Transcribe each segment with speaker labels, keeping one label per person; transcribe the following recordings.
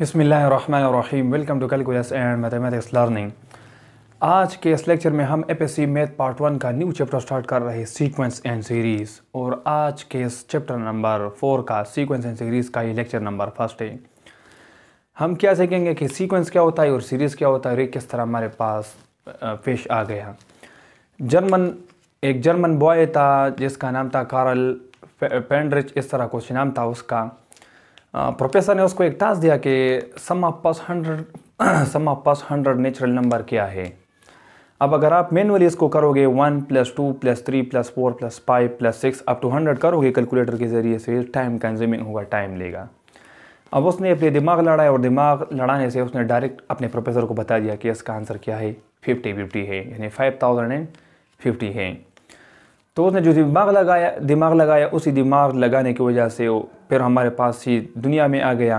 Speaker 1: बसमीम welcome to calculus and mathematics learning आज के इस लेक्चर में हम सी मैथ पार्ट वन का न्यू चैप्टर स्टार्ट कर रहे हैं सीक्वेंस एंड सीरीज़ और आज के इस चैप्टर नंबर फोर का सीक्वेंस एंड सीरीज़ का ये लेक्चर नंबर फर्स्ट है हम क्या सीखेंगे कि सीक्वेंस क्या होता है और सीरीज़ क्या होता है और किस तरह हमारे पास पेश आ गया जर्मन एक जर्मन बॉय था जिसका नाम था कार्ल पेंड्रिच इस तरह कुछ नाम था उसका प्रोफेसर ने उसको एक टास्क दिया कि सम ऑफ पास हंड्रेड सम ऑफ पास हंड्रेड नेचुरल नंबर क्या है अब अगर आप मैनुअली इसको करोगे one plus two plus three plus four plus five plus six up to hundred करोगे कैलकुलेटर के ज़रिए से टाइम कंज्यूमिंग होगा टाइम लेगा अब उसने अपने दिमाग लड़ाया और दिमाग लड़ाने से उसने डायरेक्ट अपने प्रोफेसर को बता दिया कि इसका आंसर क्या है फिफ्टी फिफ्टी है यानी फाइव थाउजेंड एंड फिफ्टी है तो उसने जो दिमाग लगाया दिमाग लगाया उसी दिमाग लगाने की वजह से वो फिर हमारे पास ही दुनिया में आ गया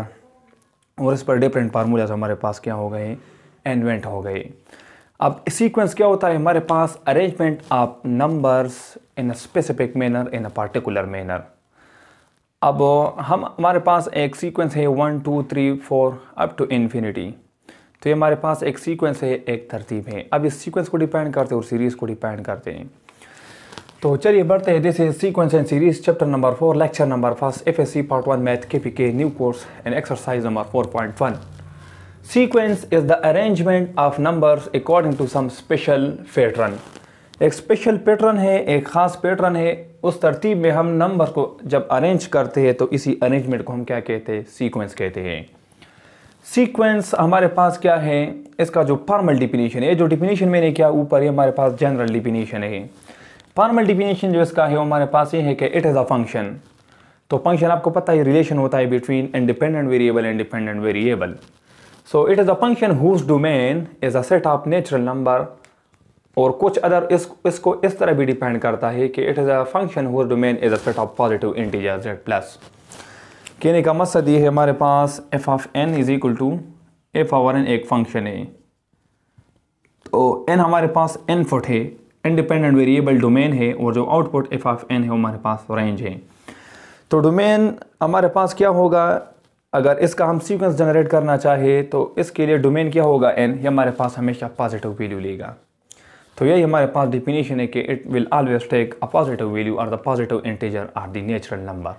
Speaker 1: और इस पर डिफरेंट फार्मूलाज हमारे पास क्या हो गए एनवेंट हो गए अब सीक्वेंस क्या होता है हमारे पास arrangement of numbers in a specific manner in a particular manner अब हम हमारे पास एक सीक्वेंस है one two three four up to infinity तो ये हमारे पास एक सीक्वेंस है एक तरतीब है अब इस सीक्वेंस को डिपेंड करते हैं और सीरीज़ को डिपेंड करते हैं तो चलिए बढ़ते हैं this is sequence and series chapter number four lecture number first F S C part one math K P K new course and exercise number four point one sequence is the arrangement of numbers according to some special pattern एक special pattern है एक ख़ास pattern है उस तरतीब में हम number को जब अरेंज करते हैं तो इसी अरेंजमेंट को हम क्या कहते हैं सीक्वेंस कहते हैं सीक्वेंस हमारे पास क्या है इसका जो फॉर्मल डिफिनीशन है जो डिफिनीशन मैंने किया ऊपर है हमारे पास जनरल डिफिनीशन है फॉर्मल डिफिनेशन जो इसका है वो हमारे पास ये है कि इट इज़ अ फंक्शन तो फंक्शन आपको पता है रिलेशन होता है between independent variable and dependent variable so it is a function whose domain is a set of natural number और कुछ अदर इस इसको इस तरह भी डिपेंड करता है कि it is a function whose domain is a set of positive integer Z plus कहने का मकसद ये है हमारे पास F of N is equal to F our N एक फंक्शन है तो एन हमारे पास एन फुट है इंडिपेंडेंट वेरिएबल डोमेन है और जो आउटपुट एफ ऑफ एन है वो हमारे पास रेंज है तो डोमेन हमारे पास क्या होगा अगर इसका हम सीक्वेंस जनरेट करना चाहे तो इसके लिए डोमेन क्या होगा एन ये हमारे पास हमेशा पॉजिटिव वैल्यू लेगा तो यही हमारे पास डिफिनेशन है कि it will always take a positive value और the positive integer are the natural number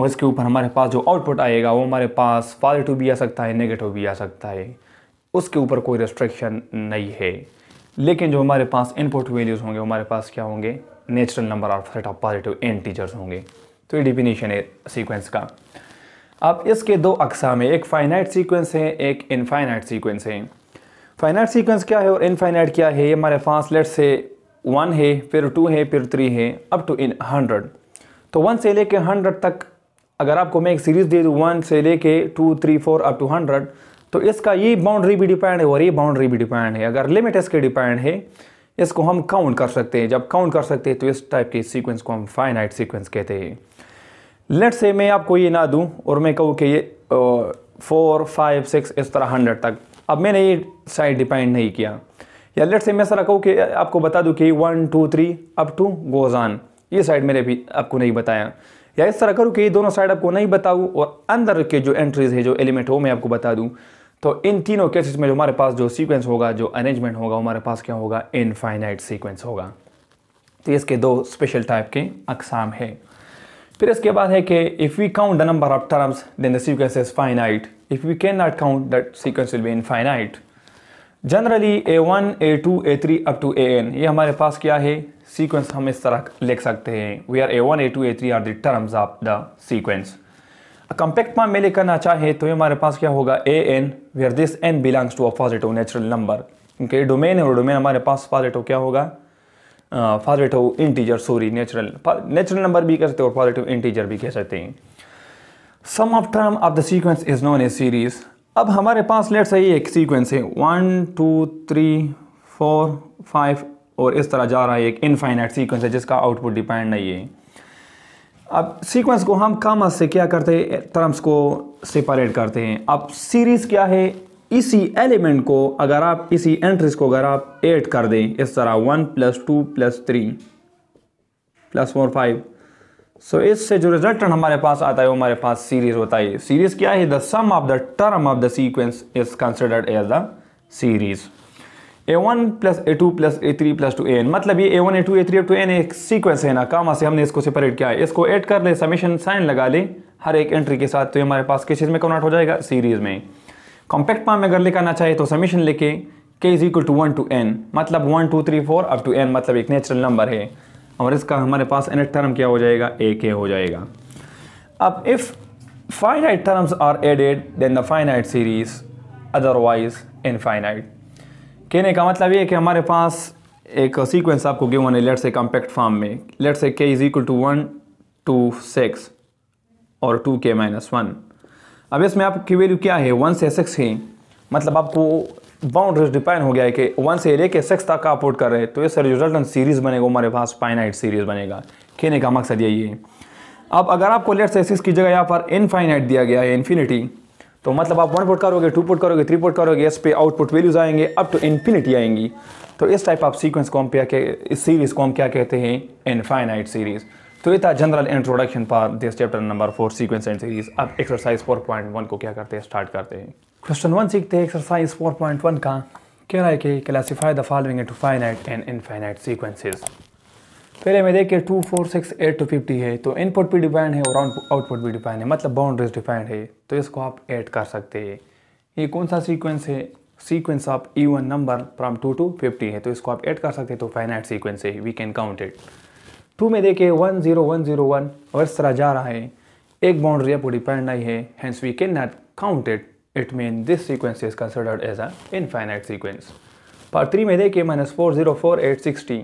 Speaker 1: और इसके ऊपर हमारे पास जो आउटपुट आएगा वो हमारे पास पॉजिटिव भी आ सकता है नेगेटिव भी आ सकता है उसके ऊपर कोई रेस्ट्रिक्शन नहीं है लेकिन जो हमारे पास इनपुट वैल्यूज़ होंगे हमारे पास क्या होंगे natural number of set of positive integers होंगे तो ये डिफिनीशन है सीक्वेंस का अब इसके दो अकसाम है एक फाइनाइट सीक्वेंस है एक इनफाइनाइट सीक्वेंस है फाइनाइट सीक्वेंस क्या है और इनफाइनाइट क्या है ये हमारे पास लेट से वन है फिर टू है फिर थ्री है अप टू इन हंड्रेड तो वन से लेके हंड्रेड तक अगर आपको मैं एक सीरीज़ दे दूँ वन से लेके two three four up to hundred तो इसका ये बाउंड्री भी डिपेंड है और ये बाउंड्री भी डिपेंड है अगर लिमिट इसके डिपेंड है इसको हम काउंट कर सकते हैं जब काउंट कर सकते हैं तो इस टाइप के सीक्वेंस को हम फाइनाइट सीक्वेंस कहते हैं लेट से मैं आपको ये ना दूं और मैं कहूँ कि ये फोर फाइव सिक्स इस तरह हंड्रेड तक अब मैंने ये साइड डिपेंड नहीं किया या लेट से मैं सर कहूँ कि आपको बता दूँ कि one two three up to goes on ये साइड मैंने भी आपको नहीं बताया या इस तरह करूँ कि ये दोनों साइड आपको नहीं बताऊँ और अंदर के जो एंट्रीज है जो एलिमेंट हो मैं आपको बता दूँ तो इन तीनों केसेस में जो हमारे पास जो सीक्वेंस होगा जो अरेंजमेंट होगा हमारे पास क्या होगा इनफाइनाइट सीक्वेंस होगा तो इसके दो स्पेशल टाइप के अकसाम है फिर इसके बाद है कि if we count the number of terms then the sequence is finite if we can not count that sequence will be infinite generally a one a two a three up to a n ये हमारे पास क्या है sequence हम इस तरह लिख सकते हैं we are a one a two a three are the terms of the sequence compact form में लिखना चाहे तो हमारे पास क्या होगा a n where this n belongs to a positive natural number क्योंकि डोमेन है और डोमेन हमारे पास पॉजिटिव क्या होगा positive integer sorry natural natural number भी कह सकते हैं और पॉजिटिव इंटीजर भी कह सकते हैं sum of term of the sequence is known a series अब हमारे पास लेट से एक सीक्वेंस है one two three four five और इस तरह जा रहा है एक इनफाइनाइट सीक्वेंस है जिसका आउटपुट डिपेंड नहीं है अब सीक्वेंस को हम कामा से क्या करते हैं टर्म्स को सेपरेट करते हैं अब सीरीज़ क्या है इसी एलिमेंट को अगर आप इसी एंट्रीज को अगर आप ऐड कर दें इस तरह one plus two plus three plus four five so इससे जो रिजल्ट हमारे पास आता है वो हमारे पास सीरीज होता है सीरीज क्या है the sum of the term of the sequence is considered as the series a one plus a two plus a three plus to a n मतलब ये a one a two a three to n एक sequence है ना कामा से हमने इसको separate किया है इसको ऐड कर ले समीशन साइन लगा ले हर एक एंट्री के साथ तो ये हमारे पास किस चीज़ में कन्वर्ट हो जाएगा सीरीज़ में कॉम्पैक्ट फॉर्म में अगर लेकर चाहे तो समीशन लेके के is equal to one two n मतलब one two three four up to n मतलब एक नेचुरल नंबर है और इसका हमारे पास एन टर्म क्या हो जाएगा ए के हो जाएगा अब if finite terms are added then the finite series otherwise infinite कहने का मतलब ये है कि हमारे पास एक सीक्वेंस आपको गिवन है लेट्स ए कॉम्पैक्ट फॉर्म में let's a k is equal to one two six और टू के माइनस वन अब इसमें आपकी वैल्यू क्या है वन से सिक्स है मतलब आपको बाउंड्रीज डिपेंड हो गया है कि वन से लेके सिक्स तक आप अपोर्ट कर रहे हैं तो ये सर रिजल्टन सीरीज़ बनेगा हमारे पास फाइनाइट सीरीज़ बनेगा कहने का मकसद यही है अब अगर आपको लेट्स से सिक्स की जगह यहाँ पर इनफाइनाइट दिया गया है इन्फिनिटी तो मतलब आप वन पुट करोगे टू पुट करोगे थ्री पुट करोगे इस पे आउटपुट वैल्यूज आएंगे अप टू इन्फिनिटी आएंगी तो इस टाइप ऑफ सीक्वेंस को हम क्या इस सीरीज़ को हम क्या कहते हैं इनफाइनाइट सीरीज़ तो ये था general introduction for this chapter number four sequence and series अब एक्सरसाइज फोर पॉइंट वन को क्या करते हैं स्टार्ट करते हैं क्वेश्चन वन सीखते हैं एक्सरसाइज फोर पॉइंट वन का कह रहा है कि classify the following into finite and infinite sequences पहले में देखिए two four six eight to fifty है तो इनपुट भी डिफाइंड है और आउटपुट भी डिफाइंड है मतलब बाउंड्रीज डिफाइंड है तो इसको आप ऐड कर सकते हैं ये कौन सा सीक्वेंस है sequence of even number from two to fifty है तो इसको आप ऐड कर सकते हैं तो फाइनाइट सीक्वेंस है we can count it two में देखिए one zero one zero one और इस तरह जा रहा है एक बाउंड्री आपको डिपेंड नहीं है hence we can not count it it mean this sequence is considered as a infinite sequence part three में देखिए minus four zero four eight sixty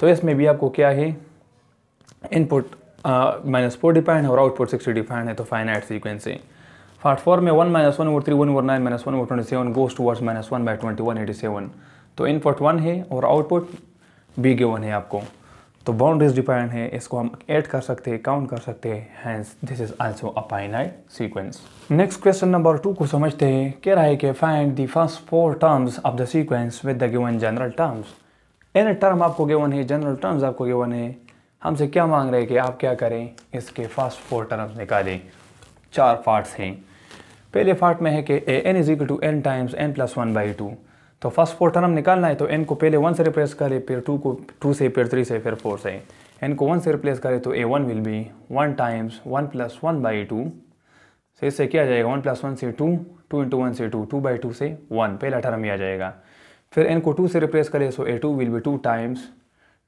Speaker 1: तो इसमें भी आपको क्या है इनपुट माइनस फोर डिफाइन है और आउटपुट सिक्सटी डिफाइन है तो फाइनाइट है फार्ट फोर में one minus one over three one over nine minus one over twenty seven goes towards minus one by twenty one eighty seven तो input one है और output B के one है आपको तो boundaries define है इसको हम ऐड कर सकते हैं काउंट कर सकते हैं this is also a finite sequence next question number two को समझते हैं कह रहा है कि find the first four terms of the sequence with the given general terms n term आपको गिवन है जनरल टर्म्स आपको गिवन है हमसे क्या मांग रहे हैं कि आप क्या करें इसके फर्स्ट फोर टर्म्स निकालें चार पार्ट्स हैं पहले पार्ट में है कि a n is equal to n times n plus one by two तो फर्स्ट फोर टर्म निकालना है तो एन को पहले वन से रिप्लेस करें फिर टू को टू से फिर थ्री से फिर फोर से एन को वन से रिप्लेस करें तो a one will be one times one plus one by two से इससे क्या जाएगा वन प्लस वन से टू टू इंटू वन से टू टू बाई टू से वन पहला टर्म ही आ जाएगा फिर एन को टू से रिप्लेस करें so a two will be two times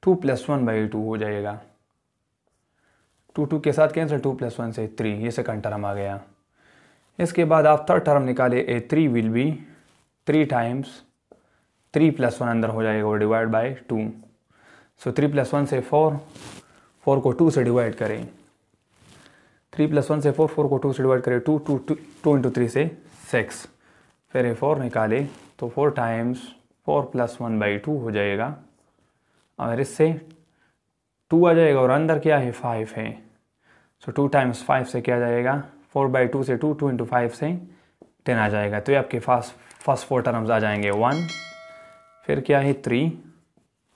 Speaker 1: two plus one by two हो जाएगा टू टू के साथ कैंसिल टू प्लस वन से थ्री ये सेकंड टर्म आ गया इसके बाद आप थर्ड टर्म निकाले a three will be three times three plus one अंदर हो जाएगा और divide by two so three plus one से फोर फोर को टू से डिवाइड करें थ्री प्लस वन से फोर फोर को टू से डिवाइड करें two two two two into three से सिक्स फिर ए फोर निकाले तो four times four plus one by two हो जाएगा और इससे टू आ जाएगा और अंदर क्या है फाइव है सो टू टाइम्स फाइव से क्या जाएगा फोर बाई टू से टू टू इंटू फाइव से टेन आ जाएगा तो ये आपके पास फर्स्ट फोर टर्म्स आ जाएंगे वन फिर क्या है थ्री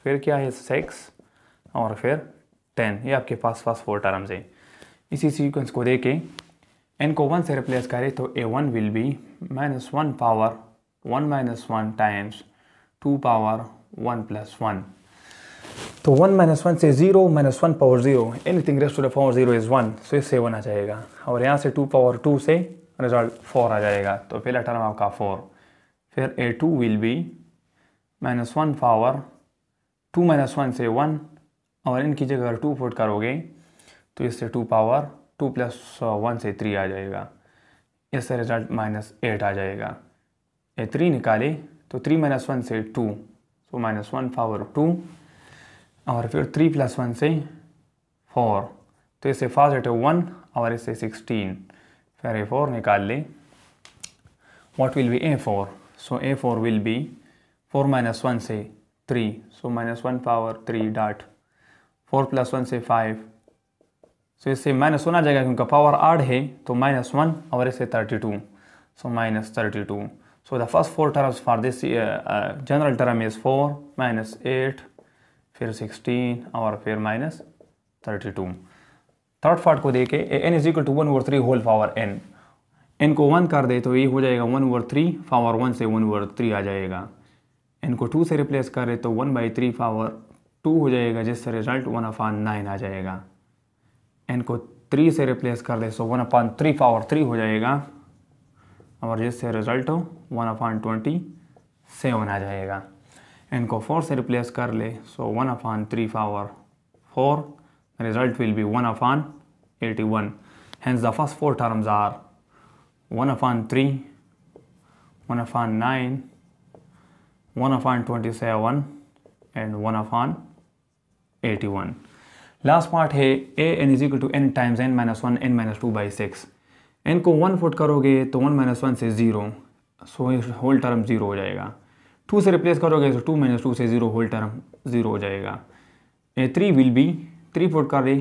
Speaker 1: फिर क्या है सिक्स और फिर टेन ये आपके पास फर्स्ट फोर टर्म्स है इसी सीक्वेंस को देखें एन को वन से रिप्लेस करें तो a one will be minus one power one minus one times two power one plus one तो वन माइनस वन से zero minus one power zero anything raised power zero is one so ये seven आ जाएगा और यहाँ से two power two से result four आ जाएगा तो पहला टर्म आपका फोर फिर a two will be minus one power two minus one से वन और इनकी जगह अगर टू फोट करोगे तो इससे two power two plus one से थ्री आ जाएगा इससे रिजल्ट माइनस एट आ जाएगा ए थ्री निकाले तो थ्री माइनस वन से two so minus one power two और फिर थ्री प्लस वन से फोर तो इसे फास्ट एट वन और इसे सिक्सटीन फिर ए फोर निकाल ले what will be a four so a four will be four minus one से three so minus one power three dot four plus one से फाइव सो इससे minus one आ जाएगा क्योंकि पावर आठ है तो माइनस वन और इसे thirty two so minus thirty two So the first four terms for this uh, uh, general term is 4 minus 8 फिर 16 और फिर माइनस 32 थर्ड पार्ट को देखे n is equal to one over three whole power n n को one कर दे तो ये हो जाएगा one over three power one से वन ओवर थ्री आ जाएगा एन को टू से रिप्लेस तो कर दे तो one by three power two हो जाएगा जिससे रिजल्ट वन अपान नाइन आ जाएगा एन को थ्री से रिप्लेस कर दे so one upon three power three हो जाएगा और जिससे रिजल्ट हो वन अपान ट्वेंटी सेवन आ जाएगा इनको फोर से रिप्लेस कर ले so one upon three power four result will be one upon eighty one hence the first four terms are one upon three one upon nine one upon twenty seven and one upon eighty one last part है a n is equal to n times n minus one n minus two by six n को one put करोगे तो one minus one से zero so whole term zero हो जाएगा two से replace करोगे तो टू माइनस टू से ज़ीरो होल टर्म ज़ीरो हो जाएगा a three will be three put करे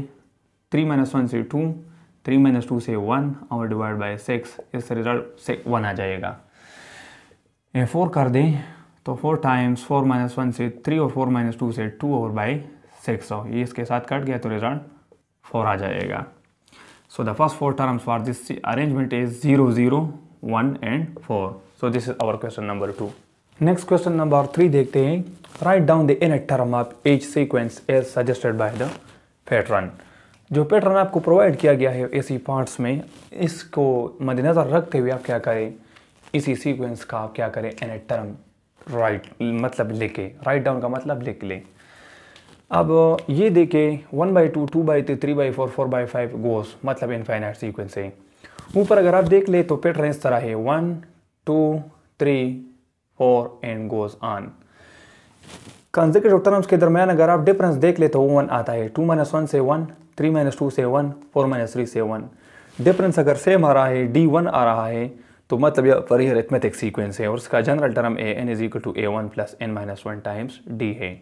Speaker 1: थ्री माइनस वन से टू थ्री माइनस टू से वन और डिवाइड बाई सिक्स इससे रिजल्ट से वन आ जाएगा ए फोर कर दें तो four times four minus one से थ्री और फोर माइनस टू से टू और बाई सिक्स और ये इसके साथ कट गया तो रिजल्ट फोर आ जाएगा So the first four terms for this arrangement is 0, 0, 1 and 4. So this is our question number 2. Next question number 3 देखते हैं Write down the nth term of each sequence as suggested by the pattern. जो pattern आपको provide किया गया है इसी parts में इसको मद्देनज़र रखते हुए आप क्या करें इसी सीक्वेंस का आप क्या करें एन ए टर्म राइट मतलब लिखे राइट डाउन का मतलब लिख लें अब ये देखे one by two two by three three by four four by five goes मतलब इनफाइनाइट सीक्वेंस है ऊपर अगर आप देख ले तो पैटर्न इस तरह है one two three four and goes on consecutive terms के दरमियान अगर आप डिफरेंस देख ले तो वन आता है टू माइनस वन से वन थ्री माइनस टू से वन फोर माइनस थ्री से वन डिफरेंस अगर सेम आ रहा है डी वन आ रहा है तो मतलब यह पर यह सीक्वेंस है और उसका general term a n is equal to a one plus n minus one times d है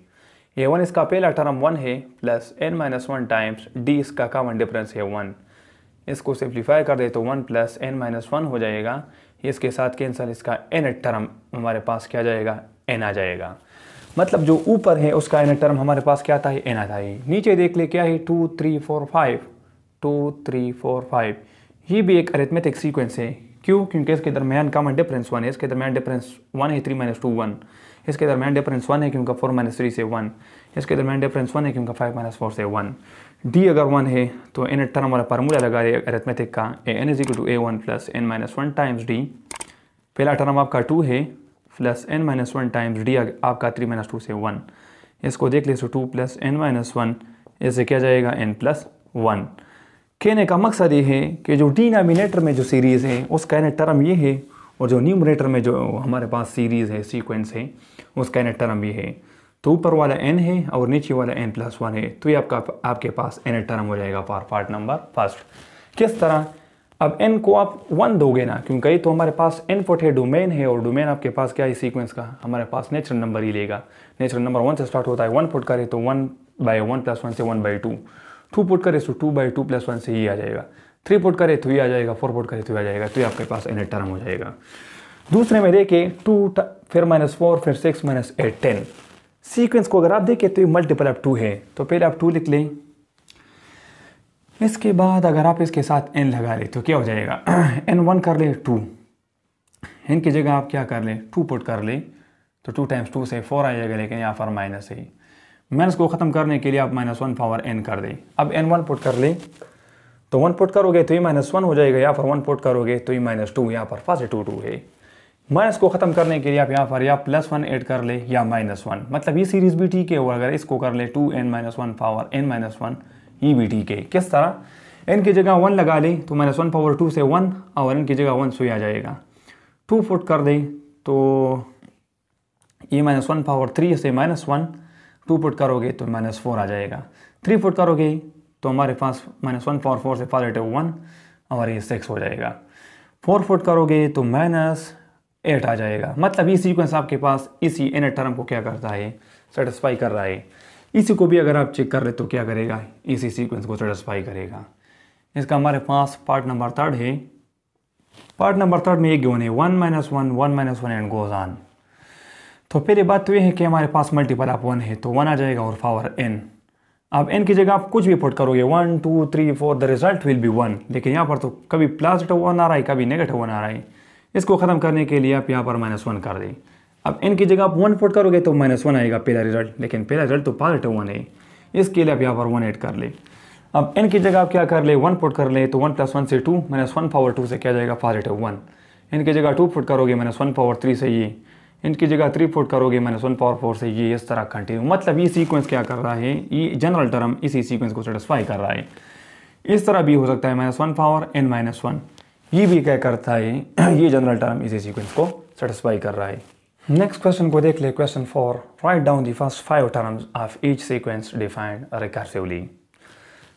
Speaker 1: ए वन इसका पहला टर्म वन है plus n minus one times d इसका कॉमन डिफरेंस है वन इसको सिंप्लीफाई कर दे तो one plus n minus one हो जाएगा इसके साथ कैंसल इसका एन टर्म हमारे पास क्या जाएगा एन आ जाएगा मतलब जो ऊपर है उसका एन टर्म हमारे पास क्या आता है एन आता है नीचे देख ले क्या है two three four five two three four five ये भी एक अरेथमेटिक सीक्वेंस है क्यों क्योंकि इसके दरमियान कॉमन डिफरेंस वन है इसके दरमियान डिफरेंस वन है थ्री माइनस टू वन इसके दरमियान डिफरेंस वन है कि उनका फोर माइनस थ्री से वन इसके दरमियान डिफरेंस वन है कि उनका फाइव माइनस फोर से वन डी अगर वन है तो इन टर्म वाला फार्मूला लगा रहे अरेथमेटिक का a n is equal to a one plus n minus one times d पहला टर्म आपका टू है plus n minus one times d आपका थ्री माइनस टू से वन इसको देख ले so two plus n minus one इसे क्या जाएगा एन प्लस वन कहने का मकसद ये है कि जो नामिनेटर में जो सीरीज़ है उसका एन टर्म ये है और जो न्यूमरेटर में जो हमारे पास सीरीज़ है सीक्वेंस है उसका नेट टर्म भी है तो ऊपर वाला एन है और नीचे वाला एन प्लस वन है तो ये आपका आपके पास एन टर्म हो जाएगा फॉर पार्ट नंबर फर्स्ट किस तरह अब एन को आप वन दोगे ना क्योंकि ये तो हमारे पास एन फोटे डोमेन है और डोमेन आपके पास क्या है सीक्वेंस का हमारे पास नेचुरल नंबर ही लेगा नेचुरल नंबर वन से स्टार्ट होता है वन फुट करे तो one by one plus one से one by two two put करे तो two by two plus one से ही आ जाएगा थ्री पोर्ट करे तो ये आ जाएगा फोर पोर्ट करे तो आ जाएगा तो ये आपके पास एन टर्म हो जाएगा दूसरे में देखे टू फिर माइनस फोर फिर six minus eight ten sequence को अगर आप देखें तो ये मल्टीपल आप टू है तो पहले आप टू लिख लें इसके बाद अगर आप इसके साथ एन लगा लें तो क्या हो जाएगा एन वन कर लें टू एन की जगह आप क्या कर लें टू पुट कर लें तो टू टाइम्स टू से फोर आ जाएगा लेकिन यहाँ पर माइनस है माइनस को ख़त्म करने के लिए आप माइनस वन पावर एन कर दें अब एन वन पुट कर लें तो वन पुट करोगे तो ये माइनस वन हो जाएगा यहाँ पर वन पुट करोगे तो ये माइनस टू यहाँ पर फर्स्ट टू टू है माइनस को ख़त्म करने के लिए आप यहाँ पर या प्लस वन एड कर ले या माइनस वन मतलब ये सीरीज़ भी ठीक है और अगर इसको कर ले two n minus one power n minus one ये भी ठीक है किस तरह एन की जगह वन लगा ले तो माइनस वन पावर टू से वन और एन की जगह वन सो आ जाएगा टू पुट कर दे तो ये माइनस वन पावर थ्री से माइनस वन टू पुट करोगे तो माइनस फोर आ जाएगा थ्री फुट करोगे तो हमारे पास माइनस वन फोर फोर से पॉजिटिव वन और ये सिक्स हो जाएगा फोर फुट करोगे तो माइनस एट आ जाएगा मतलब ये सीक्वेंस आपके पास इसी एट टर्म को क्या करता है सेटिस्फाई कर रहा है इसी को भी अगर आप चेक कर रहे तो क्या करेगा इसी सीक्वेंस को सेटिस्फाई करेगा इसका हमारे पास पार्ट नंबर थर्ड है पार्ट नंबर थर्ड में ये गिवन है one minus one one minus one and goes on तो फिर ये बात तो ये है कि हमारे पास मल्टीपल आप वन है तो वन आ जाएगा और पावर एन आप एन की जगह आप कुछ भी पुट करोगे one two three four the result will be one लेकिन यहाँ पर तो कभी प्लाजिटिव वन आ रहा है कभी नेगेटिव वन आ रहा है इसको ख़त्म करने के लिए आप यहाँ पर माइनस वन कर दें अब एन की जगह आप वन पुट करोगे तो माइनस वन आएगा पहला रिजल्ट लेकिन पहला रिजल्ट तो पॉजिटिव वन है इसके लिए आप यहाँ पर वन एड कर लें अब एन की जगह आप क्या कर ले वन पुट कर ले तो वन प्लस वन से two minus one power two से क्या जाएगा पॉजिटिव वन एन की जगह टू पुट करोगे माइनस वन पावर थ्री से ये इनकी जगह थ्री फोर्ट करोगे माइनस वन पावर फोर से ये इस तरह कंटिन्यू मतलब ये सीक्वेंस क्या कर रहा है ये जनरल टर्म इसी सीक्वेंस को सेटिस्फाई कर रहा है इस तरह भी हो सकता है minus one power n minus one ये भी क्या करता है ये जनरल टर्म इसी सीक्वेंस को सेटिस्फाई कर रहा है नेक्स्ट क्वेश्चन को देख ले question four write down the first five terms of each sequence defined recursively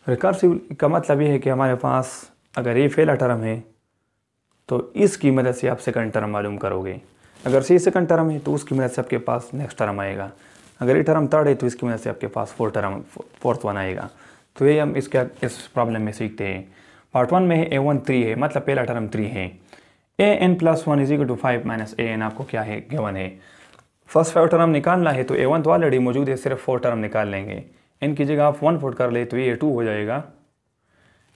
Speaker 1: recursive का मतलब ये है कि हमारे पास अगर ये फेला टर्म है तो इसकी मदद से आप सेकंड टर्म मालूम करोगे अगर सी सेकंड टर्म है तो उसकी मदद से आपके पास नेक्स्ट टर्म आएगा अगर ये टर्म थर्ड है तो इसकी मदद से आपके पास फोर्थ टर्म फोर्थ वन आएगा तो ये हम इसके इस प्रॉब्लम में सीखते हैं पार्ट वन में है ए वन थ्री है मतलब पहला टर्म थ्री है a n plus one is equal to five minus a n आपको क्या है गेवन है फर्स्ट फाइव टर्म निकालना है तो ए वन तो ऑलरेडी मौजूद है सिर्फ फोर टर्म निकाल लेंगे एन की जगह आप वन फोर्ट कर ले तो ये टू हो जाएगा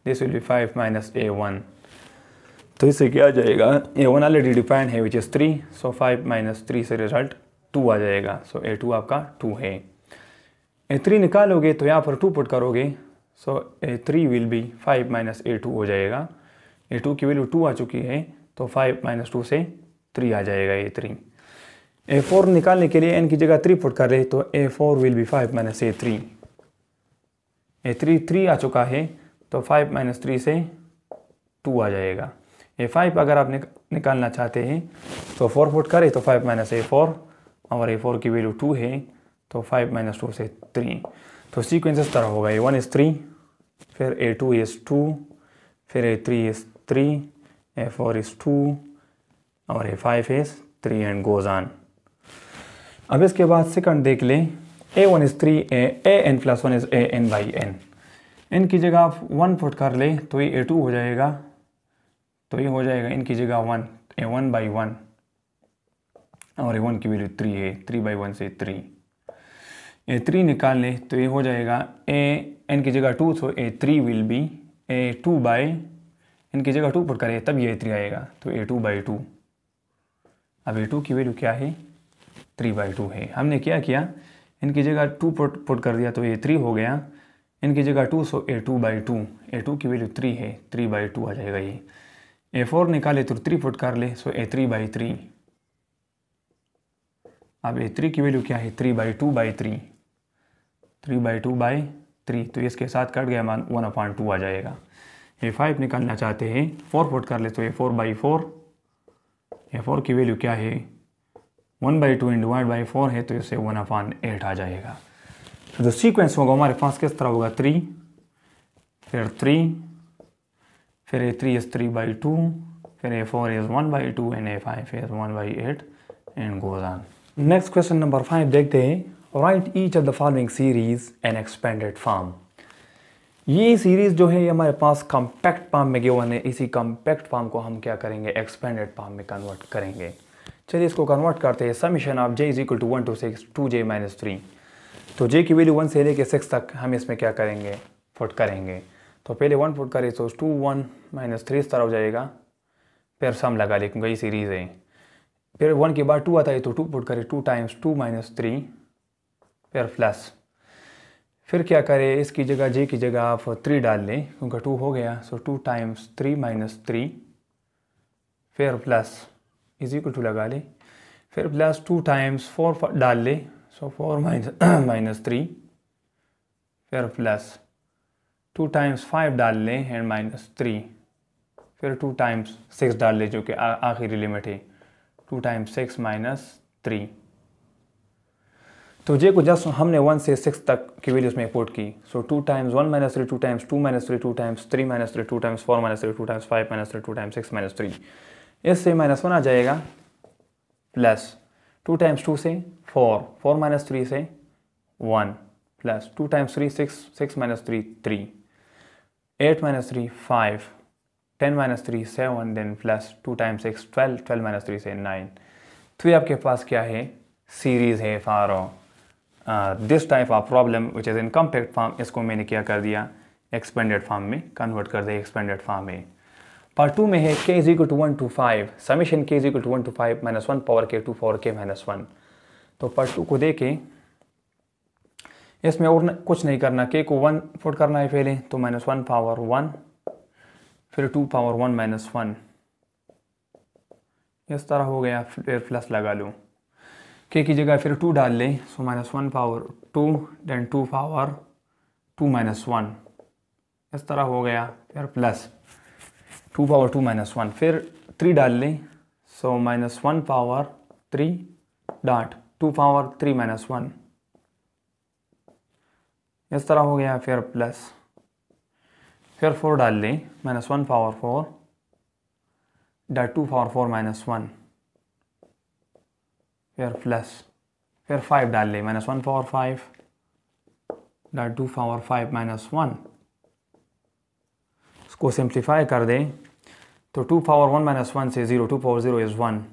Speaker 1: this will be five minus a one तो इससे क्या आ जाएगा ए वन ऑलरेडी डिफाइंड है which is three so five minus three से रिजल्ट टू आ जाएगा सो ए टू आपका टू है ए थ्री निकालोगे तो यहाँ पर टू पुट करोगे so a three will be five minus a two हो जाएगा ए टू की वैल्यू टू आ चुकी है तो फाइव माइनस टू से थ्री आ जाएगा ए थ्री ए फोर निकालने के लिए एन की जगह थ्री पुट कर ले तो ए four will be five minus a three a three three आ चुका है तो फाइव माइनस थ्री से टू आ जाएगा ए फाइव अगर आप निक, निकालना चाहते हैं तो फोर फुट करें तो फाइव माइनस ए फोर और ए फोर की वैल्यू टू है तो फाइव माइनस टू से थ्री तो सीक्वेंस इस तरह होगा ए वन इज़ थ्री फिर ए टू इज़ टू फिर a three is three a four is two और a five is three and goes on अब इसके बाद सेकंड देख लें a one is three a a n plus one is a n by n n की जगह आप one foot कर लें तो ये ए टू हो जाएगा तो ये हो जाएगा इनकी जगह one a one by one और ए वन की वैल्यू थ्री है थ्री बाई वन से थ्री ए थ्री निकाल ले तो ये हो जाएगा ए एन की जगह टू तो ए three will be a two by n की जगह टू पुट करें तब ये ए थ्री आएगा तो ए टू बाई टू अब ए टू की वैल्यू क्या है थ्री बाई टू है हमने क्या किया इनकी जगह टू पुट पुट कर दिया तो ए थ्री हो गया इनकी जगह two so a two by two a two की वैल्यू थ्री है थ्री बाई टू आ जाएगा ये ए फोर निकाले तो थ्री पुट कर ले so a three by three अब ए थ्री की वैल्यू क्या है three by two by three three by two by three तो इसके साथ कट गया मान वन अपॉइंट टू आ जाएगा ए फाइव निकालना चाहते हैं फोर पुट कर ले तो ए four by four a four की वैल्यू क्या है one by two in one by four है तो इसे वन अपान एट आ जाएगा तो जो सीक्वेंस होगा हमारे पास किस तरह होगा थ्री फिर थ्री फिर a three is three by two फिर a four is one by two and a five is one by eight and goes on next question number five देखते हैं right each of the following series in expanded form ये series जो है ये हमारे पास compact form में given है इसी कॉम्पैक्ट फॉर्म को हम क्या करेंगे एक्सपेंडेड फॉर्म में कन्वर्ट करेंगे चलिए इसको कन्वर्ट करते हैं summation of j is equal to one two six two j minus three तो जे की वैल्यू वन से लेके सिक्स तक हम इसमें क्या करेंगे फुट करेंगे तो पहले वन पुट करें तो टू वन माइनस थ्री इस तरह हो जाएगा फिर सम लगा ले क्योंकि ये सीरीज़ है फिर वन के बाद टू आता है तो टू पुट करे two times two minus three फिर प्लस फिर क्या करें इसकी जगह जे की जगह आप थ्री डाल लें क्योंकि टू हो गया so two times three minus three फिर प्लस इज इक्वल टू लगा लें फिर प्लस टू टाइम्स फोर डाल लें so four minus minus three फिर प्लस टू टाइम्स फाइव डाल लें एंड माइनस थ्री फिर टू टाइम्स सिक्स डाल लें जो कि आखिरी लिमिट है two times six minus three तो ये को जस्ट हमने वन से सिक्स तक की वैल्यूज में इम्पोर्ट की so two times one minus three two times two minus three two times three minus three two times four minus three two times five minus three two times six minus three इससे minus one आ जाएगा plus two times two से four four minus three से one plus two times three six six minus three three 8 minus 3 5 10 minus 3 7 then plus 2 time six 12 12 minus three से 9 तो ये आपके पास क्या है सीरीज़ है for this type of problem which is in compact form इसको मैंने क्या कर दिया एक्सपेंडेड फॉर्म में कन्वर्ट कर दिया एक्सपेंडेड फॉर्म में पार्ट टू में है k is equal to one two five summation k is equal to one two five minus one power k two power k minus one तो part two को देखें इसमें और कुछ नहीं करना के को वन फुट करना है पहले तो माइनस वन पावर वन फिर two power one minus one इस तरह हो गया फिर प्लस लगा लो के की जगह फिर टू डाल लें so minus one power two then two power two minus one इस तरह हो गया फिर plus two power two minus one फिर थ्री डाल लें so minus one power three dot two power three minus one इस तरह हो गया फिर प्लस फिर फोर डाल लें minus one power four dot two power four minus one फिर प्लस फिर फाइव डाल लें minus one power five dot two power five minus one इसको सिंप्लीफाई कर दें तो two power one minus one से zero two power zero is one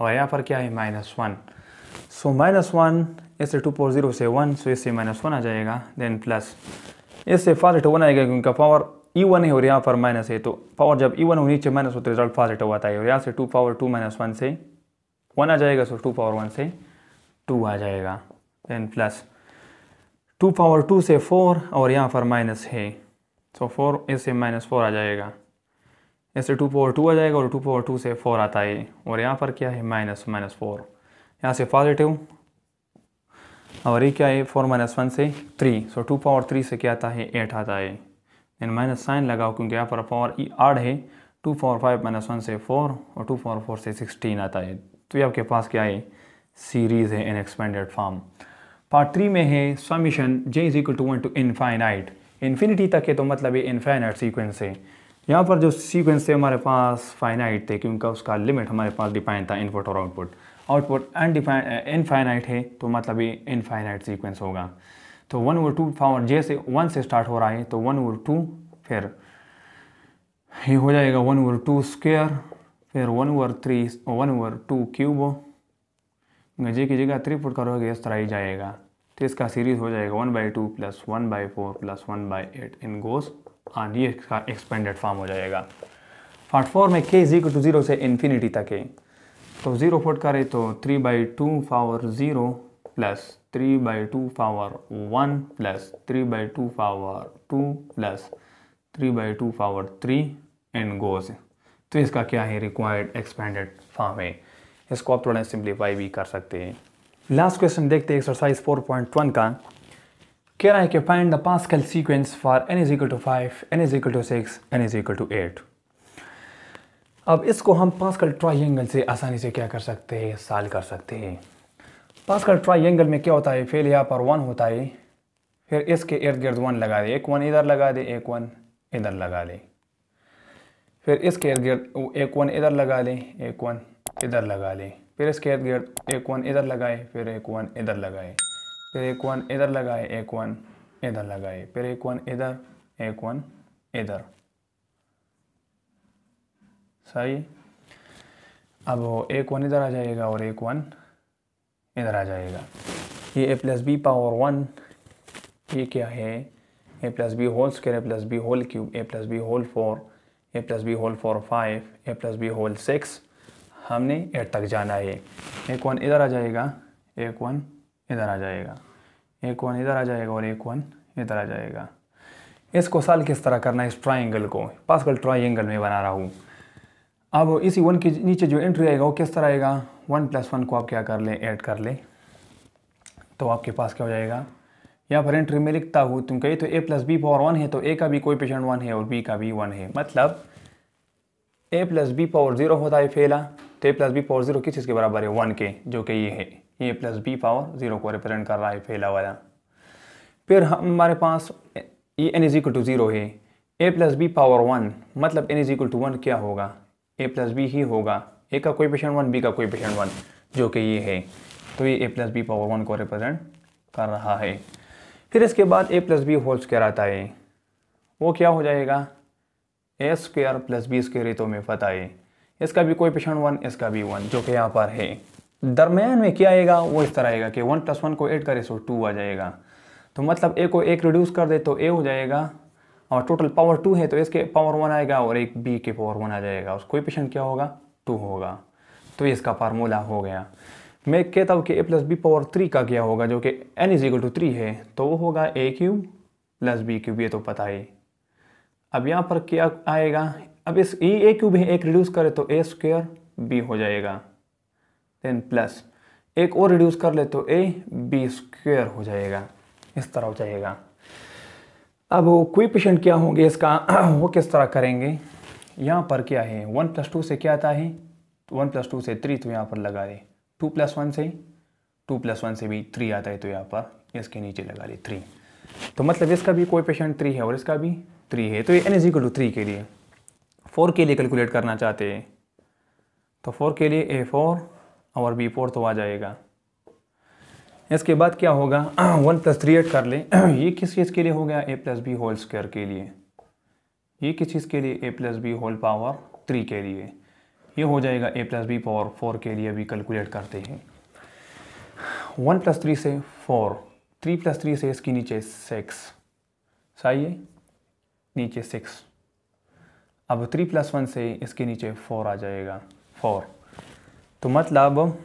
Speaker 1: और यहाँ पर क्या है minus one so minus one ऐसे टू पावर जीरो से वन सो इससे माइनस वन आ जाएगा देन प्लस इससे पॉजिटिव वन आएगा क्योंकि पावर ई वन है और यहाँ पर माइनस है तो पावर जब ई e वन हो नीचे माइनस हो तो रिजल्ट पॉजिटिव आता है और यहाँ से two power two minus one से वन आ जाएगा सो टू पावर वन से टू आ जाएगा then plus two power two से फोर और यहाँ पर माइनस है सो फोर इससे माइनस फोर आ जाएगा ऐसे टू पावर टू आ जाएगा और टू पावर टू से फोर आता है और यहाँ पर क्या है माइनस माइनस फोर यहाँ से पॉजिटिव और ये क्या है फोर माइनस वन से three so two power three से क्या आता है एट आता है देन माइनस साइन लगाओ क्योंकि यहाँ पर पावर ई आठ है two power five minus one से फोर और टू पावर फोर से सिक्सटीन आता है तो ये आपके पास क्या है सीरीज़ है in expanded form part three में है summation J is equal to one to infinite infinity तक है तो मतलब ये इनफाइनाइट सीक्वेंस है यहाँ पर जो सीक्वेंस थे हमारे पास फाइनाइट थे क्योंकि उसका लिमिट हमारे पास डिफाइन था इनपुट और आउटपुट आउटपुट इनफाइनाइट है तो मतलब ये इनफाइनाइट सीक्वेंस होगा तो वन ओवर टू पावर जैसे वन से स्टार्ट हो रहा है तो वन ओवर टू फिर ये हो जाएगा वन ओवर टू स्क्वेयर फिर one over three one over two cube G की जगह थ्री पुट करोगे इस तरह ही जाएगा तो इसका सीरीज हो जाएगा one by two plus one by four plus one by eight and goes on ये इसका एक्सपेंडेड फॉर्म हो जाएगा पार्ट फोर में K is equal to zero से इन्फिनिटी तक है तो ज़ीरो फुट करें तो three by two power zero plus three by two power one plus three by two power two plus three by two power three and goes तो इसका क्या है रिक्वायर्ड एक्सपेंडेड फॉर्म है इसको आप थोड़ा सिंप्लीफाई भी कर सकते हैं लास्ट क्वेश्चन देखते हैं एक्सरसाइज फोर पॉइंट वन का कह रहा है कि find the Pascal sequence for N is equal to five N is equal to six N is equal to eight अब इसको हम पास्कल ट्राइंगल से आसानी से क्या कर सकते हैं साल कर सकते हैं पास्कल ट्राइंगल में क्या होता है फेल यहाँ पर वन होता है फिर इसके इर्द गिर्द वन लगा दे एक वन इधर लगा दे एक वन इधर लगा दे फिर इसके इर्द गिर्द एक वन इधर लगा दे एक वन इधर लगा लें फिर इसके इर्द गिर्द एक वन इधर लगाए फिर एक वन इधर लगाए फिर एक वन इधर लगाए एक वन इधर लगाए फिर एक वन इधर एक वन इधर सही अब वो एक वन इधर आ जाएगा और एक वन इधर आ जाएगा ये A plus B power one ये क्या है A plus B whole square A plus B whole cube A plus B whole four A plus B whole four five A plus B whole six हमने eight तक जाना है एक one इधर आ जाएगा एक वन इधर आ जाएगा एक वन इधर आ जाएगा और एक वन इधर आ जाएगा इसको साल किस तरह करना है इस ट्राइंगल को पास ट्राइंगल में बना रहा हूँ अब इसी वन के नीचे जो एंट्री आएगा वो किस तरह आएगा वन प्लस वन को आप क्या कर लें ऐड कर लें तो आपके पास क्या हो जाएगा यहाँ पर एंट्री में लिखता हूँ तुम कही तो A plus B power one है तो ए का भी कोई पेशेंट वन है और बी का भी वन है मतलब A plus B power zero होता है फेला तो A plus B power zero किस चीज़ के बराबर है वन के जो कि ये है A plus B power zero को रिप्रेजेंट कर रहा है फेला वाला फिर हमारे पास ये N is equal to zero है A plus B power one मतलब N is equal to one क्या होगा ए प्लस बी ही होगा ए का कोई पेशेंट वन बी का कोई पेशेंट वन जो कि ये है तो ये A plus B power one को रिप्रेजेंट कर रहा है फिर इसके बाद A plus B whole square आता है वो क्या हो जाएगा A square plus B square रेतों में फता है इसका भी कोई पेशेंट वन इसका भी वन जो कि यहाँ पर है दरमियान में क्या आएगा वो इस तरह आएगा कि वन प्लस वन को एड करे सो टू आ जाएगा तो मतलब ए को एक रिड्यूस कर दे तो ए हो जाएगा और टोटल पावर टू है तो इसके पावर वन आएगा और एक बी के पावर वन आ जाएगा उसको कोई क्या होगा टू होगा तो इसका फार्मूला हो गया मैं कहता हूँ कि A plus B power three का क्या होगा जो कि N is equal to three है तो वो होगा A cube plus B cube ये तो पता ही अब यहाँ पर क्या आएगा अब इस ई ए क्यूब है एक रिड्यूस करे तो ए स्क्वेयर बी हो जाएगा देन प्लस एक और रिड्यूस कर ले तो ए बी स्क्वेयर हो जाएगा इस तरह हो जाएगा अब कोई पेशेंट क्या होंगे इसका वो किस तरह करेंगे यहाँ पर क्या है वन प्लस टू से क्या आता है तो वन प्लस टू से थ्री तो यहाँ पर लगा दे टू प्लस वन से टू प्लस वन से भी थ्री आता है तो यहाँ पर इसके नीचे लगा दे थ्री तो मतलब इसका भी कोई पेशेंट थ्री है और इसका भी थ्री है तो ये एन इजिकल टू थ्री के लिए फोर के लिए कैलकुलेट करना चाहते हैं तो फोर के लिए ए फोर और बी फोर तो आ जाएगा इसके बाद क्या होगा वन प्लस थ्री एट कर लें ये किस चीज़ के लिए हो गया A plus B whole square के लिए ये किस चीज़ के लिए A plus B whole power three के लिए ये हो जाएगा A plus B power four के लिए भी कैलकुलेट करते हैं वन प्लस थ्री से फोर थ्री प्लस थ्री से इसके नीचे सिक्स सही है नीचे सिक्स अब थ्री प्लस वन से इसके नीचे फोर आ जाएगा फोर तो मतलब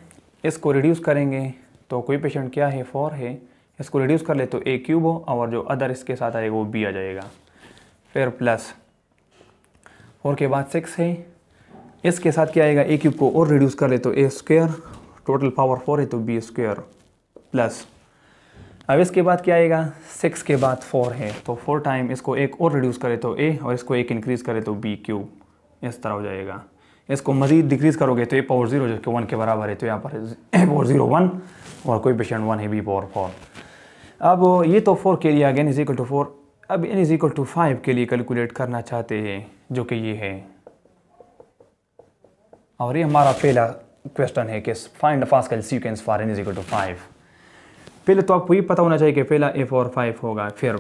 Speaker 1: इसको रिड्यूस करेंगे तो कोई पेशेंट क्या है फोर है इसको रिड्यूस कर ले तो ए क्यूब हो और जो अदर इसके साथ आएगा वो बी आ जाएगा फिर प्लस फोर के बाद सिक्स है इसके साथ क्या आएगा ए क्यूब को और रिड्यूस कर ले तो A square total power four है तो बी स्क्र प्लस अब इसके बाद क्या आएगा सिक्स के बाद फोर है तो फोर टाइम इसको एक और रिड्यूस करे तो ए और इसको एक इंक्रीज़ करे तो बी क्यूब इस तरह हो जाएगा इसको मज़ीद डिक्रीज़ करोगे तो ए पावर ज़ीरो जो कि वन के बराबर है तो यहाँ पर पावर ज़ीरो वन और कोई पेशेंट वन है बी पावर फोर अब ये तो फोर के लिए again is equal to four अब N is equal to five के लिए कैलकुलेट करना चाहते हैं जो कि ये है और ये हमारा पहला क्वेश्चन है कि find Pascal sequence for N is equal to five पहले तो आपको ये पता होना चाहिए कि पहला ए और फाइव होगा फिर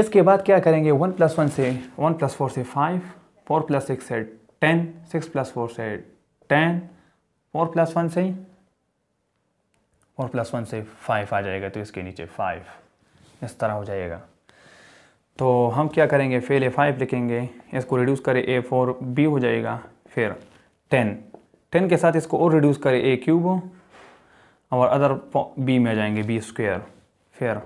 Speaker 1: इसके बाद क्या करेंगे वन प्लस वन से वन प्लस फोर से फाइव फोर प्लस सिक्स से टेन सिक्स प्लस फोर से टेन फोर प्लस वन से और प्लस वन से फाइव आ जाएगा तो इसके नीचे फाइव इस तरह हो जाएगा तो हम क्या करेंगे फेल ए फाइव लिखेंगे इसको रिड्यूस करें ए फोर बी हो जाएगा फिर टेन टेन के साथ इसको और रिड्यूस करें ए क्यूब और अदर बी में आ जाएंगे बी स्क्वेयर फिर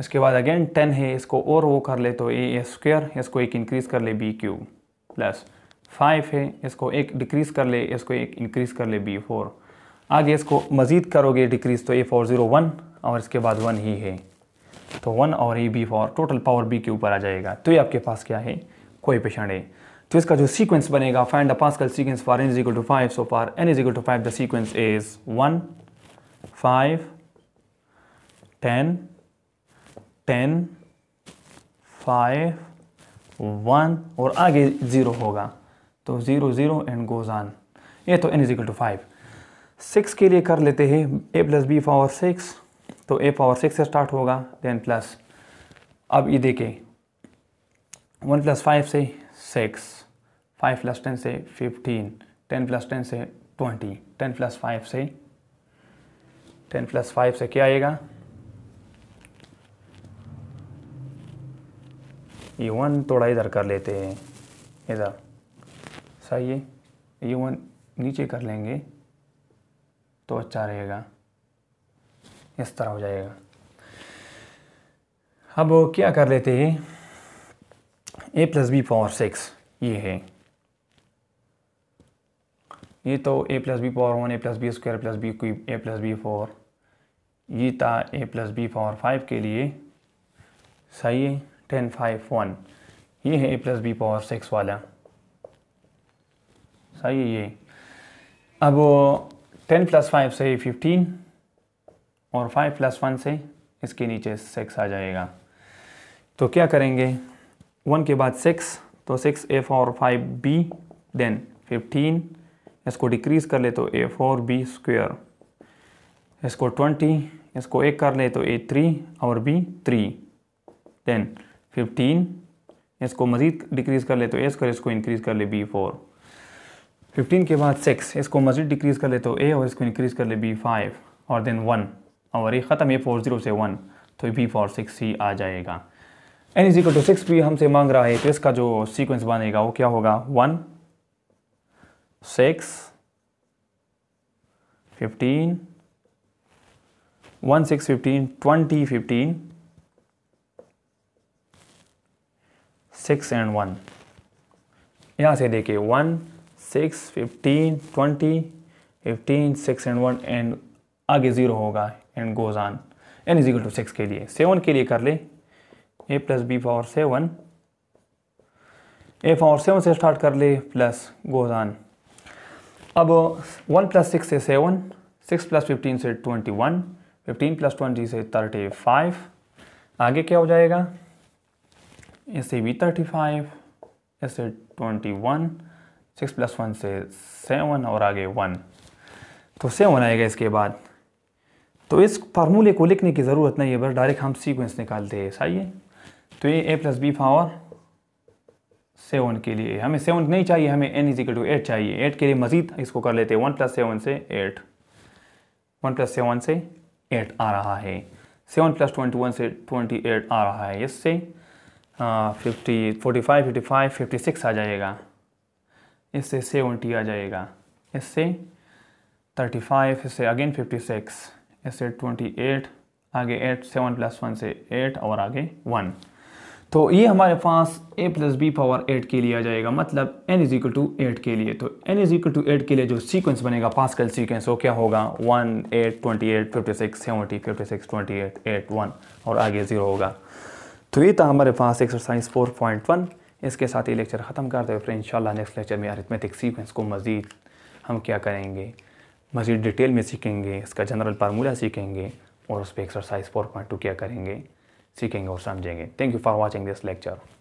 Speaker 1: इसके बाद अगेन टेन है इसको और वो कर ले तो ए ए स्क्वेयर इसको एक इंक्रीज़ कर ले बी क्यूब प्लस फाइव है इसको एक डिक्रीज़ कर ले इसको एक इंक्रीज़ कर ले बी फोर आगे इसको मज़ीद करोगे डिक्रीज़ तो ए फोर ज़ीरो वन और इसके बाद वन ही है तो वन और A B for total power B के ऊपर आ जाएगा तो ये आपके पास क्या है कोई पेशेंट है तो इसका जो सीक्वेंस बनेगा फाइंड द कल sequence for N is equal to five so for N is equal to five the sequence is one five ten ten five one और आगे ज़ीरो होगा तो ज़ीरो ज़ीरो एंड गोज़ान ये तो N is equal to five six के लिए कर लेते हैं A plus B power six तो ए पावर सिक्स से स्टार्ट होगा देन प्लस अब ये देखें वन प्लस फाइव से सिक्स फाइव प्लस टेन से फिफ्टीन टेन प्लस टेन से ट्वेंटी टेन प्लस फाइव से टेन प्लस फाइव से क्या आएगा ये वन थोड़ा इधर कर लेते हैं इधर सही है ये वन नीचे कर लेंगे तो अच्छा रहेगा इस तरह हो जाएगा अब क्या कर लेते हैं A plus B power six ये है ये तो A plus B power one A plus B square plus B cube A plus B four ये था A plus B power five के लिए सही है टेन फाइव वन ये है A plus B power six वाला सही है ये अब टेन प्लस फाइव से फिफ्टीन और फाइव प्लस वन से इसके नीचे सिक्स आ जाएगा तो क्या करेंगे वन के बाद सिक्स तो six A four five B then fifteen इसको डिक्रीज़ कर ले तो ए फोर बी स्क्वेयर इसको ट्वेंटी इसको एक कर ले तो ए थ्री और बी थ्री देन फिफ्टीन इसको मज़ीद डिक्रीज़ कर ले तो ए स्क्वायर इसको इंक्रीज़ कर ले बी फोर फिफ्टीन के बाद सिक्स इसको मज़ीद डिक्रीज़ कर ले तो ए और इसको इंक्रीज़ कर ले बी फाइव और देन वन और ये ख़त्म ये फोर ज़ीरो से वन तो बी फॉर सिक्स सी आ जाएगा N is equal to six भी हमसे मांग रहा है तो इसका जो सीक्वेंस बनेगा वो क्या होगा one six fifteen one six fifteen twenty fifteen six and one यहाँ से देखिए one six fifteen twenty fifteen six and one and आगे ज़ीरो होगा and goes on N is equal to six के लिए सेवन के लिए कर ले A plus B power seven A power seven से स्टार्ट कर ले प्लस गोज ऑन अब वन प्लस सिक्स से सेवन सिक्स प्लस फिफ्टीन से twenty one fifteen plus twenty से थर्टी फाइव आगे क्या हो जाएगा ए से बी थर्टी फाइव ए से twenty one six plus one से सेवन और आगे वन तो सेवन आएगा इसके बाद तो इस फार्मूले को लिखने की ज़रूरत नहीं है बस डायरेक्ट हम सीक्वेंस निकालते हैं चाहिए तो ये A plus B power seven के लिए हमें सेवन नहीं चाहिए हमें एन इजिकल टू एट चाहिए एट के लिए मज़ीद इसको कर लेते हैं वन प्लस सेवन से एट वन प्लस सेवन से एट आ रहा है सेवन प्लस ट्वेंटी वन से ट्वेंटी एट आ रहा है इससे fifty forty five fifty five fifty six आ जाएगा इससे सेवेंटी आ जाएगा इससे थर्टी फाइव इससे अगेन फिफ्टी सिक्स इससे ट्वेंटी एट आगे एट सेवन प्लस वन से एट और आगे वन तो ये हमारे पास A plus B power eight के लिए आ जाएगा मतलब N is equal to eight के लिए तो N is equal to eight के लिए जो सीक्वेंस बनेगा पास कल सीक्वेंस वो क्या होगा one eight twenty eight fifty six seventy fifty six twenty eight eight one और आगे ज़ीरो होगा तो ये था हमारे पास एक्सरसाइज फोर पॉइंट वन इसके साथ ही लेक्चर ख़त्म करते हुए फिर इन नेक्स्ट लेक्चर में अरिथमेटिक सीक्वेंस को मज़ीद हम क्या करेंगे मज़ीद डिटेल में सीखेंगे इसका जनरल फार्मूला सीखेंगे और उस पर एक्सरसाइज फोर पॉइंट टू क्या करेंगे सीखेंगे और समझेंगे thank you for watching this lecture